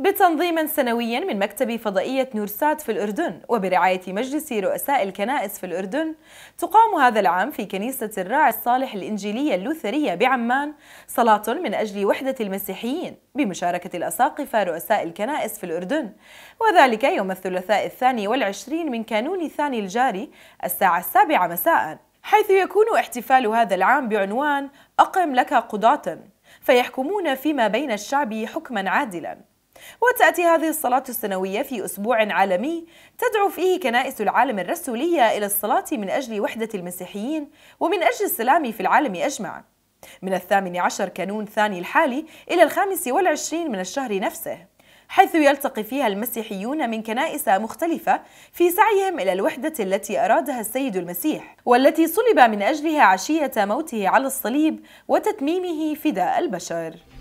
بتنظيم سنوي من مكتب فضائية نورسات في الأردن وبرعاية مجلس رؤساء الكنائس في الأردن تقام هذا العام في كنيسة الراعي الصالح الإنجيلية اللوثرية بعمان صلاة من أجل وحدة المسيحيين بمشاركة الأساقفة رؤساء الكنائس في الأردن وذلك يوم الثلاثاء الثاني والعشرين من كانون الثاني الجاري الساعة السابعة مساء حيث يكون احتفال هذا العام بعنوان أقم لك قضاة فيحكمون فيما بين الشعب حكما عادلا وتأتي هذه الصلاة السنوية في أسبوع عالمي تدعو فيه كنائس العالم الرسولية إلى الصلاة من أجل وحدة المسيحيين ومن أجل السلام في العالم أجمع من الثامن عشر كانون ثاني الحالي إلى الخامس والعشرين من الشهر نفسه حيث يلتقي فيها المسيحيون من كنائس مختلفة في سعيهم إلى الوحدة التي أرادها السيد المسيح والتي صلب من أجلها عشية موته على الصليب وتتميمه فداء البشر